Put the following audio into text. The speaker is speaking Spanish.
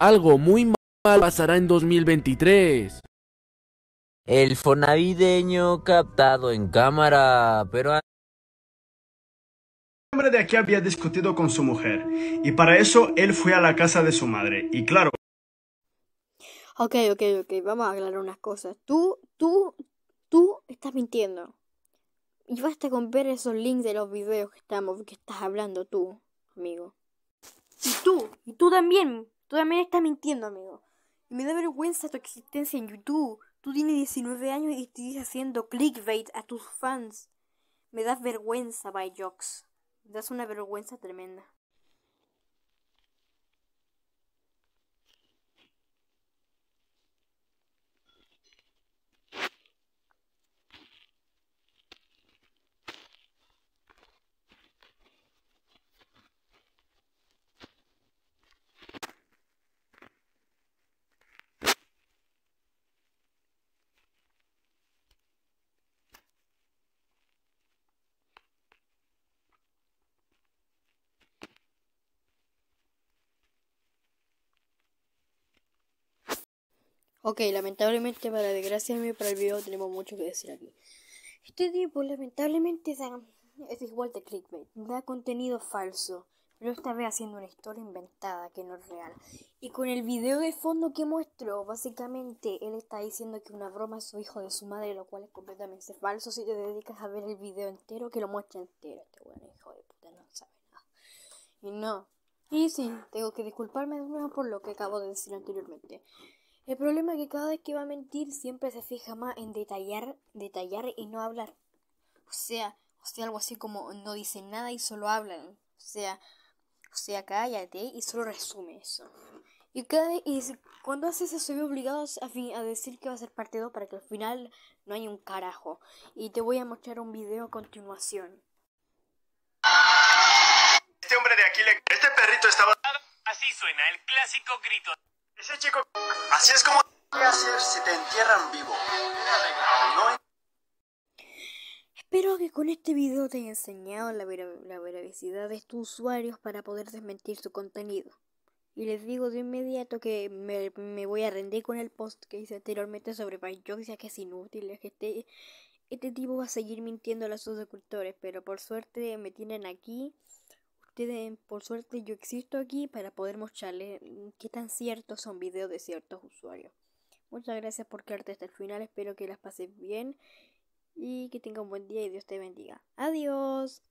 Algo muy mal pasará en 2023. El fonavideño captado en cámara, pero... El hombre de aquí había discutido con su mujer y para eso él fue a la casa de su madre y claro... Ok, ok, ok, vamos a aclarar unas cosas. Tú, tú, tú estás mintiendo. Y basta con ver esos links de los videos que estamos, que estás hablando tú, amigo. Y tú, y tú también, Tú también estás mintiendo, amigo. Y me da vergüenza tu existencia en YouTube. Tú tienes 19 años y estás haciendo clickbait a tus fans. Me das vergüenza, by Jocks. Me das una vergüenza tremenda. Ok, lamentablemente para desgracia mí para el video tenemos mucho que decir aquí. Este tipo lamentablemente es igual de clickbait, da contenido falso, pero esta vez haciendo una historia inventada que no es real. Y con el video de fondo que muestro, básicamente él está diciendo que una broma es su hijo de su madre, lo cual es completamente falso si te dedicas a ver el video entero que lo muestra entero. Este buen hijo de puta no sabe nada. Y no. Y sí, tengo que disculparme de nuevo por lo que acabo de decir anteriormente. El problema es que cada vez que va a mentir siempre se fija más en detallar, detallar y no hablar. O sea, o sea, algo así como no dicen nada y solo hablan. O sea, o sea, cállate y solo resume eso. Y cada vez, y cuando haces eso se ve obligado a, decir que va a ser parte para que al final no haya un carajo. Y te voy a mostrar un video a continuación. Este hombre de aquí le... Este perrito estaba... Así suena el clásico grito. Ese chico... Así es como ¿Qué hacer si te entierran vivo? Espero que con este video te haya enseñado la, la veracidad de tus usuarios para poder desmentir su contenido. Y les digo de inmediato que me, voy a rendir con el post que hice anteriormente sobre Banjo, ya que es inútil, es que este, este tipo va a seguir mintiendo a los suscriptores, pero por suerte me tienen aquí Ustedes, por suerte yo existo aquí para poder mostrarles mm, qué tan ciertos son videos de ciertos usuarios. Muchas gracias por quedarte hasta el final, espero que las pases bien y que tenga un buen día y Dios te bendiga. Adiós.